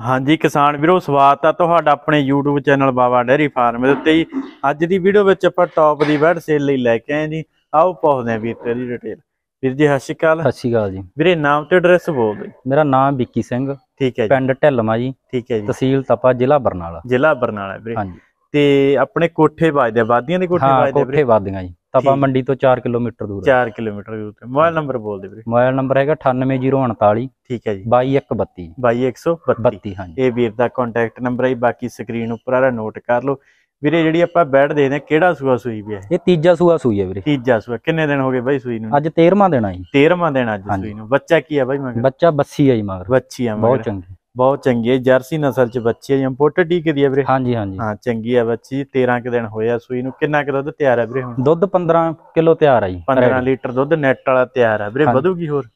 ਹਾਂਜੀ ਕਿਸਾਨ ਵੀਰੋ ਸਵਾਗਤ ਆ ਤੁਹਾਡਾ ਆਪਣੇ YouTube channel Baba dairy farm ਦੇ ਉੱਤੇ ਜੀ ਅੱਜ ਦੀ ਵੀਡੀਓ ਵਿੱਚ ਆਪਾਂ ਟੌਪ ਦੀ ਵੈਡ ਸੇਲ ਲਈ ਲੈ ਕੇ ਆਏ ਜੀ ਆਓ ਪਹੁੰਚਦੇ ਆ ਵੀਰ ਤੇਰੀ ਡਿਟੇਲ ਵੀਰ ਜੀ ਸਤਿ ਸ਼੍ਰੀ ਅਕਾਲ ਸਤਿ ਸ਼੍ਰੀ ਅਕਾਲ ਜੀ ਵੀਰੇ ਨਾਮ ਤੇ ਐਡਰੈਸ ਬੋਲ ਦੇ ਮੇਰਾ ਨਾਮ ਵਿੱਕੀ ਸਿੰਘ ਠੀਕ ਹੈ ਜੀ ਪਿੰਡ ਢਿੱਲਮਾ ਜੀ ਠੀਕ ਹੈ ਜੀ ਤਹਿਸੀਲ ਤਪਾ ਜ਼ਿਲ੍ਹਾ ਬਰਨਾਲਾ ਜ਼ਿਲ੍ਹਾ ਬਰਨਾਲਾ ਵੀਰੇ ਹਾਂਜੀ ਤੇ ਆਪਣੇ ਕੋਠੇ ਵਾਜਦੇ ਵਾਦੀਆਂ ਦੇ ਕੋਠੇ ਵਾਜਦੇ ਵੀਰੇ ਕੋਠੇ ਵਾਦੀਆਂ ਜੀ ਤਪਾ ਮੰਡੀ ਤੋਂ 4 ਕਿਲੋਮੀਟਰ ਦੂਰ ਹੈ 4 ਕਿਲੋਮੀਟਰ ਦੂਰ ਤੇ ਮੋਬਾਈਲ ਨੰਬਰ ਬੋਲ ਦੇ ਵੀਰੇ ਮੋਬਾਈਲ ਨੰਬਰ ਹੈਗਾ 98048 ਠੀਕ ਹੈ ਜੀ 22132 22132 ਹਾਂਜੀ ਇਹ ਵੀਰ ਦਾ ਕੰਟੈਕਟ ਨੰਬਰ ਹੈ ਬਾਕੀ ਸਕਰੀਨ ਉੱਪਰ ਆ ਰਿਹਾ ਨੋਟ ਕਰ ਲਓ ਵੀਰੇ ਜਿਹੜੀ ਆਪਾਂ ਬੈਡ ਦੇ ਕਿਹੜਾ ਸੂਆ ਸੂਈ ਵੀ ਹੈ ਇਹ ਤੀਜਾ ਸੂਆ ਸੂਈ ਹੈ ਵੀਰੇ ਤੀਜਾ ਸੂਆ ਕਿੰਨੇ ਦਿਨ ਹੋ ਗਏ ਬਾਈ ਸੂਈ ਨੂੰ ਅੱਜ 13ਵਾਂ ਦਿਨ ਆ ਜੀ 13ਵਾਂ ਦਿਨ ਅੱਜ ਸੂਈ ਨੂੰ ਬੱਚਾ ਕੀ ਹੈ ਬਾਈ ਮਗਰ ਬੱਚਾ ਬੱਸੀ ਆਈ ਜੀ ਮਗਰ ਬੱਚੀ ਆ ਮਗਰ ਬਹੁਤ ਚੰਗੀ ਬਹੁਤ ਚੰਗੀ ਹੈ ਜਰਸੀ ਨਸਲ ਚ ਬੱਚੀ ਹੈ ਇੰਪੋਰਟਡ ਟੀਕ ਦੀ ਹੈ ਵੀਰੇ ਹਾਂਜੀ ਹਾਂਜੀ ਹਾਂ ਚੰਗੀ ਹੈ ਬੱਚੀ 13 ਕਿ ਦਿਨ ਹੋਇਆ ਸੂਈ ਨੂੰ ਕਿੰਨਾ ਕਿ ਦੁੱਧ ਤਿਆਰ ਹੈ ਵੀਰੇ ਹੁਣ ਦੁੱਧ 15 ਕਿਲੋ ਤਿਆਰ ਹੈ ਜੀ 15 ਲੀਟਰ ਦੁੱਧ ਨੈਟ ਵਾਲਾ ਤਿਆਰ ਹੈ ਵੀਰੇ ਵਧੂਗੀ ਹੋਰ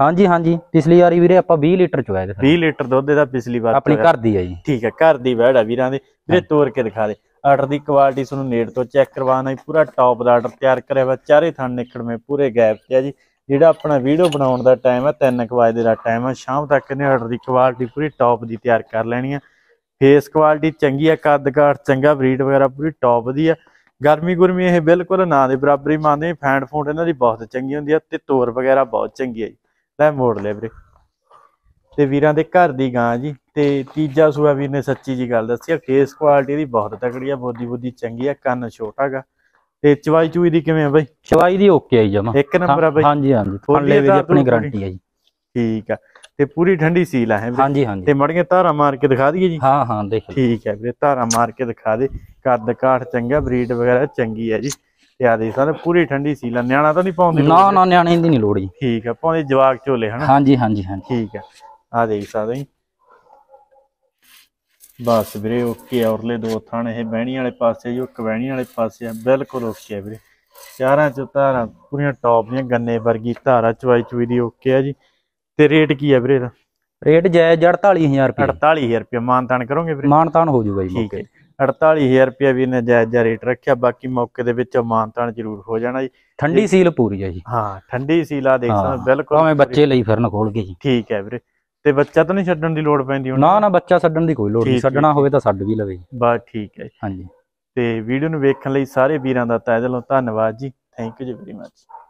ਹਾਂਜੀ ਹਾਂਜੀ ਪਿਛਲੀ ਵਾਰੀ ਵੀਰੇ ਆਪਾਂ 20 ਲੀਟਰ ਚੋਇਆ ਸੀ 20 ਲੀਟਰ ਦੁੱਧ ਇਹਦਾ ਪਿਛਲੀ ਵਾਰ ਆਪਣੀ ਘਰ ਦੀ ਹੈ ਜੀ ਠੀਕ ਹੈ ਘਰ ਦੀ ਵੈੜਾ ਵੀਰਾਂ ਦੇ ਵੀਰੇ ਤੋੜ ਕੇ ਦਿਖਾ ਦੇ ਆਰਡਰ ਦੀ ਕੁਆਲਿਟੀ ਤੁਹਾਨੂੰ ਨੇੜ ਤੋਂ ਚੈੱਕ ਕਰਵਾਉਣਾ ਹੈ ਪੂਰਾ ਟੌਪ ਦਾ ਆਰਡਰ ਤਿਆਰ ਕਰਿਆ ਹੋਇਆ ਚਾਰੇ ਥਣ ਨਿਕੜਵੇਂ ਪੂਰੇ ਗੈਪ ਤੇ ਹੈ ਜੀ ਜਿਹੜਾ ਆਪਣਾ ਵੀਡੀਓ ਬਣਾਉਣ ਦਾ ਟਾਈਮ ਹੈ 3:00 ਵਜੇ ਦਾ ਟਾਈਮ ਹੈ ਸ਼ਾਮ ਤੱਕ ਇਹਨੇ ਆਰਡਰ ਦੀ ਕੁਆਲਿਟੀ ਪੂਰੀ ਟੌਪ ਦੀ ਤਿਆਰ ਕਰ ਲੈਣੀ ਹੈ ਫੇਸ ਕੁਆਲਿਟੀ ਚੰਗੀ ਹੈ ਕੱਦ ਕਾਠ ਚੰਗਾ ਬਰੀਡ ਵਗੈਰਾ ਪੂਰੀ ਟੌਪ ਦੀ ਹੈ ਗਰਮੀ ਗੁਰਮੀ ਇਹ ਬਿਲਕੁਲ ਨਾ ਦੇ ਬਰਾਬਰੀ ਮੰਨਦੇ ਫੈਂਡ ਫੋਂਡ ਇਹਨਾਂ ਦੀ ਬਹੁਤ ਚੰਗੀ ਹੁੰਦੀ ਹੈ ਤੇ ਤੋਰ ਵਗੈਰਾ ਬਹੁਤ ਚੰਗੀ ਹੈ ਲੈ ਮੋੜ ਲੈ ਵੀਰੇ ਤੇ ਵੀਰਾਂ ਦੇ ਘਰ ਦੀ ਗਾਂ ਜੀ ਤੇ ਤੀਜਾ ਸੂਆ ਵੀਰ ਨੇ ਸੱਚੀ ਜੀ ਗੱਲ ਦੱਸੀ ਆ ਫੇਸ ਕੁਆਲਿਟੀ ਦੀ ਬਹੁਤ ਤਕੜੀ ਆ ਬੋਦੀ ਬੋਦੀ ਚੰਗੀ ਆ ਕੰਨ ਛੋਟਾਗਾ ਤੇ ਚਵਾਈ ਚੂਈ ਦੀ ਕਿਵੇਂ ਆ ਬਾਈ ਚਵਾਈ ਦੀ ਓਕੇ ਆਈ ਜਮਾ ਇੱਕ ਨੰਬਰ ਆ ਬਾਈ ਹਾਂਜੀ ਹਾਂਜੀ ਥੱਲੇ ਵੀ ਆਪਣੀ ਗਾਰੰਟੀ ਹੈ ਜੀ ਠੀਕ ਆ ਤੇ ਪੂਰੀ ਠੰਡੀ ਸੀਲ ਆ ਹੈ ਹਾਂਜੀ ਹਾਂਜੀ ਤੇ ਮੜੀਆਂ ਧਾਰਾ ਮਾਰ ਕੇ ਦਿਖਾ ਦਈਏ ਜੀ ਹਾਂ ਹਾਂ ਦੇਖ ਠੀਕ ਆ ਵੀਰੇ ਧਾਰਾ ਮਾਰ ਕੇ ਦਿਖਾ ਦੇ ਕੱਦ ਕਾਠ ਚੰਗਾ ਬਰੀਡ ਵਗੈਰਾ ਚੰਗੀ ਆ ਜੀ ਤੇ ਆ ਦੇ ਸਾਰੇ ਪੂਰੀ ਠੰਡੀ ਸੀਲ ਆ ਨਿਆਣਾ ਤਾਂ ਨਹੀਂ ਪਾਉਂਦੇ ਨਾ ਨਾ ਨਿਆਣੇ ਦੀ ਨਹੀਂ ਲੋੜ ਜੀ ਠੀਕ ਆ ਪਾਉਂਦੇ ਜਵਾਕ ਝੋਲੇ ਹਨ ਹਾਂਜੀ ਹਾਂਜੀ ਹਾਂਜੀ ਠੀਕ ਆ ਆ ਦੇਖ ਸਾਰੇ ਬਸ ਵੀਰੇ ਓਕੇ ਔਰਲੇ ਦੋ ਥਾਂ ਇਹ ਬਹਿਣੀ ਵਾਲੇ ਪਾਸੇ ਜੋ ਕਵੈਣੀ ਵਾਲੇ ਪਾਸੇ ਆ ਬਿਲਕੁਲ ਓਕੇ ਆ ਵੀਰੇ ਚਾਰਾਂ ਚ ਤਾਰਾਂ ਪੂਰੀਆਂ ਟੌਪ ਦੀਆਂ ਗੰਨੇ ਵਰਗੀ ਧਾਰਾ ਚਵਾਈ ਚਵੀ ਦੀ ਓਕੇ ਆ ਜੀ ਤੇ ਰੇਟ ਕੀ ਆ ਵੀਰੇ ਇਹਦਾ ਰੇਟ ਜਾਇਜ਼ 48000 ਰੁਪਏ 48000 ਰੁਪਏ ਮਾਨਤਾਨ ਕਰੋਗੇ ਵੀਰੇ ਮਾਨਤਾਨ ਹੋ ਜੂਗਾ ਜੀ ਓਕੇ 48000 ਰੁਪਏ ਵੀ ਨਜਾਇਜ਼ ਰੇਟ ਰੱਖਿਆ ਬਾਕੀ ਮੌਕੇ ਦੇ ਵਿੱਚ ਮਾਨਤਾਨ ਜ਼ਰੂਰ ਹੋ ਜਾਣਾ ਜੀ ਠੰਡੀ ਸੀਲ ਪੂਰੀ ਹੈ ਜੀ ਹਾਂ ਠੰਡੀ ਸੀਲਾ ਦੇਖ ਸਕਦੇ ਬਿਲਕੁਲ ਭਾਵੇਂ ਬੱਚੇ ਲਈ ਫਿਰਨ ਖੋਲ ਕੇ ਜੀ ਠੀਕ ਹੈ ਵੀਰੇ ਤੇ ਬੱਚਾ ਤਾਂ ਨਹੀਂ ਛੱਡਣ ਦੀ ਲੋੜ ਪੈਂਦੀ ਹੁਣ ਨਾ ਨਾ ਬੱਚਾ ਛੱਡਣ ਦੀ ਕੋਈ ਲੋੜ ਨਹੀਂ ਛੱਡਣਾ ਹੋਵੇ ਤਾਂ ਛੱਡ ਵੀ ਲਵੇ ਬਸ ਠੀਕ ਹੈ ਹਾਂਜੀ ਤੇ ਵੀਡੀਓ ਨੂੰ ਵੇਖਣ ਲਈ ਸਾਰੇ ਵੀਰਾਂ ਦਾ ਤਹਿ ਦਿਲੋਂ ਧੰਨਵਾਦ ਜੀ ਥੈਂਕ ਯੂ ਜੀ ਵੈਰੀ ਮੱਚ